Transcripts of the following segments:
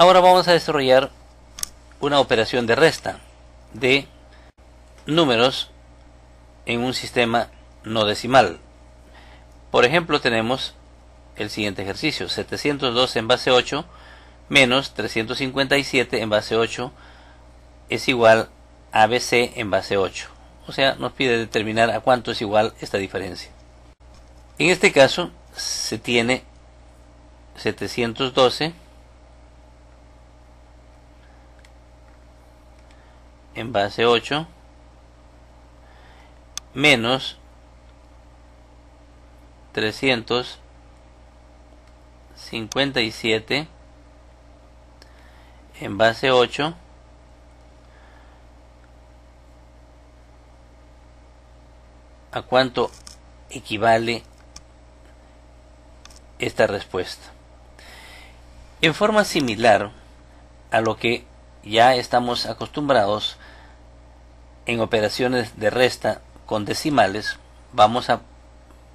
Ahora vamos a desarrollar una operación de resta de números en un sistema no decimal. Por ejemplo, tenemos el siguiente ejercicio, 702 en base 8 menos 357 en base 8 es igual a BC en base 8. O sea, nos pide determinar a cuánto es igual esta diferencia. En este caso, se tiene 712 en base 8 menos 357 en base 8 a cuánto equivale esta respuesta en forma similar a lo que ya estamos acostumbrados en operaciones de resta con decimales, vamos a,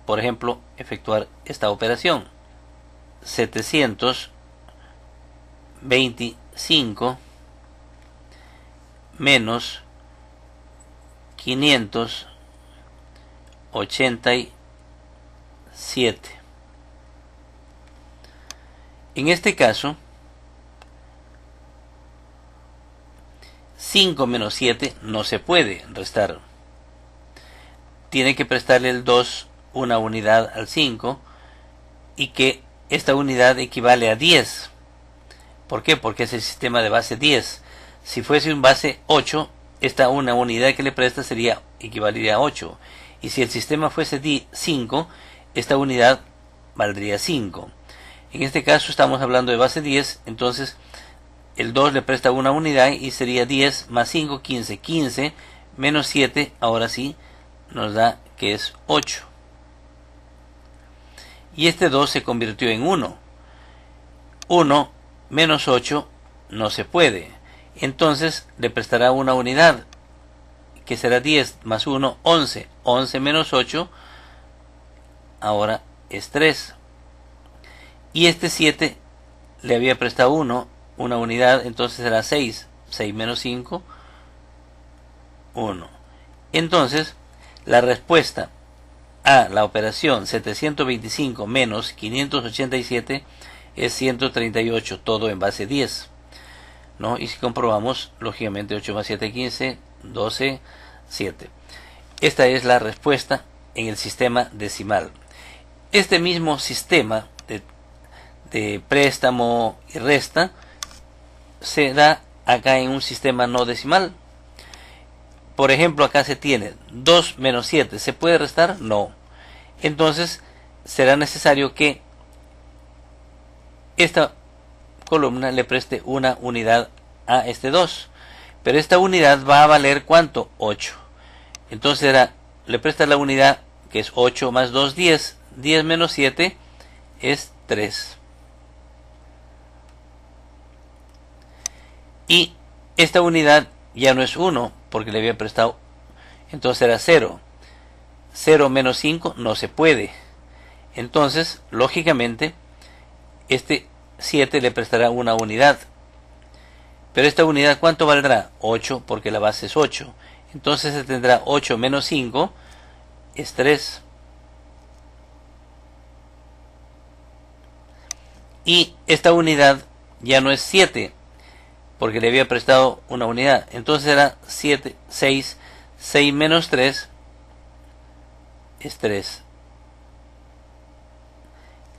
por ejemplo, efectuar esta operación. 725 menos 587. En este caso, 5 menos 7 no se puede restar. Tiene que prestarle el 2 una unidad al 5 y que esta unidad equivale a 10. ¿Por qué? Porque es el sistema de base 10. Si fuese un base 8, esta una unidad que le presta sería equivaliría a 8. Y si el sistema fuese 5, esta unidad valdría 5. En este caso estamos hablando de base 10, entonces el 2 le presta una unidad y sería 10 más 5, 15, 15 menos 7, ahora sí nos da que es 8. Y este 2 se convirtió en 1. 1 menos 8 no se puede. Entonces le prestará una unidad, que será 10 más 1, 11. 11 menos 8, ahora es 3. Y este 7 le había prestado 1 una unidad, entonces será 6. 6 menos 5, 1. Entonces, la respuesta a la operación 725 menos 587 es 138, todo en base 10. ¿no? Y si comprobamos, lógicamente 8 más 7, 15, 12, 7. Esta es la respuesta en el sistema decimal. Este mismo sistema de, de préstamo y resta se da acá en un sistema no decimal. Por ejemplo, acá se tiene 2 menos 7. ¿Se puede restar? No. Entonces, será necesario que esta columna le preste una unidad a este 2. Pero esta unidad va a valer cuánto? 8. Entonces le presta la unidad que es 8 más 2, 10. 10 menos 7 es 3. Y esta unidad ya no es 1 porque le había prestado, entonces era 0. 0 menos 5 no se puede. Entonces, lógicamente, este 7 le prestará una unidad. Pero esta unidad, ¿cuánto valdrá? 8 porque la base es 8. Entonces se tendrá 8 menos 5 es 3. Y esta unidad ya no es 7 porque le había prestado una unidad. Entonces era 7, 6, 6 menos 3 es 3.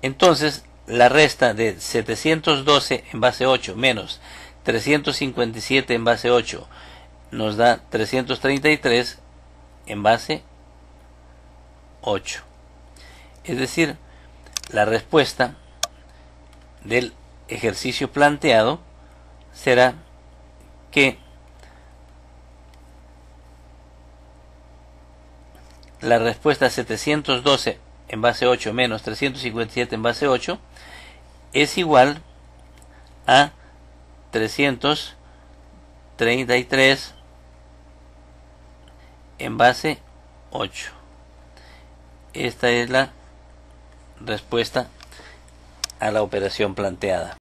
Entonces la resta de 712 en base 8 menos 357 en base 8 nos da 333 en base 8. Es decir, la respuesta del ejercicio planteado será que la respuesta 712 en base 8 menos 357 en base 8 es igual a 333 en base 8. Esta es la respuesta a la operación planteada.